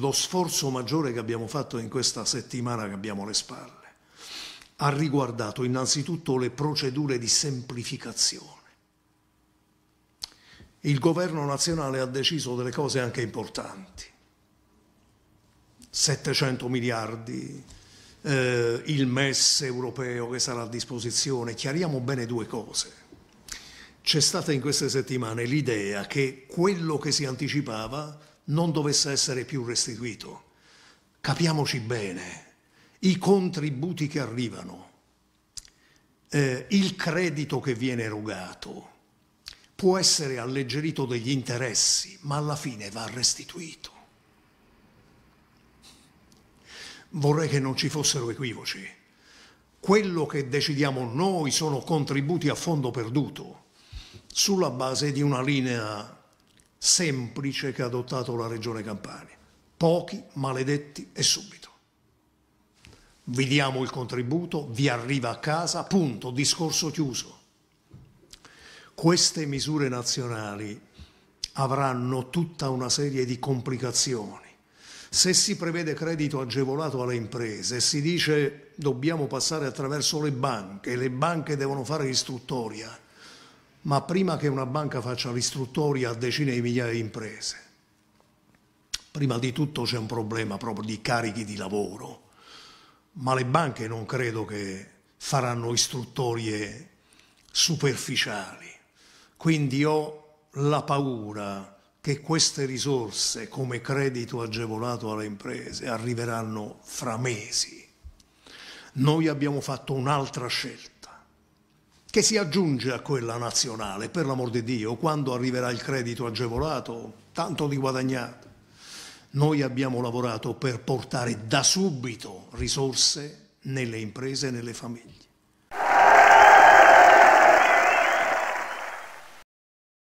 lo sforzo maggiore che abbiamo fatto in questa settimana che abbiamo alle spalle ha riguardato innanzitutto le procedure di semplificazione. Il governo nazionale ha deciso delle cose anche importanti. 700 miliardi, eh, il MES europeo che sarà a disposizione. Chiariamo bene due cose. C'è stata in queste settimane l'idea che quello che si anticipava non dovesse essere più restituito. Capiamoci bene, i contributi che arrivano, eh, il credito che viene erogato può essere alleggerito degli interessi, ma alla fine va restituito. Vorrei che non ci fossero equivoci. Quello che decidiamo noi sono contributi a fondo perduto, sulla base di una linea semplice che ha adottato la Regione Campania. Pochi, maledetti e subito. Vi diamo il contributo, vi arriva a casa, punto, discorso chiuso. Queste misure nazionali avranno tutta una serie di complicazioni. Se si prevede credito agevolato alle imprese e si dice dobbiamo passare attraverso le banche, le banche devono fare istruttoria, ma prima che una banca faccia l'istruttoria a decine di migliaia di imprese, prima di tutto c'è un problema proprio di carichi di lavoro, ma le banche non credo che faranno istruttorie superficiali. Quindi ho la paura che queste risorse come credito agevolato alle imprese arriveranno fra mesi. Noi abbiamo fatto un'altra scelta che si aggiunge a quella nazionale, per l'amor di Dio, quando arriverà il credito agevolato, tanto di guadagnato. Noi abbiamo lavorato per portare da subito risorse nelle imprese e nelle famiglie.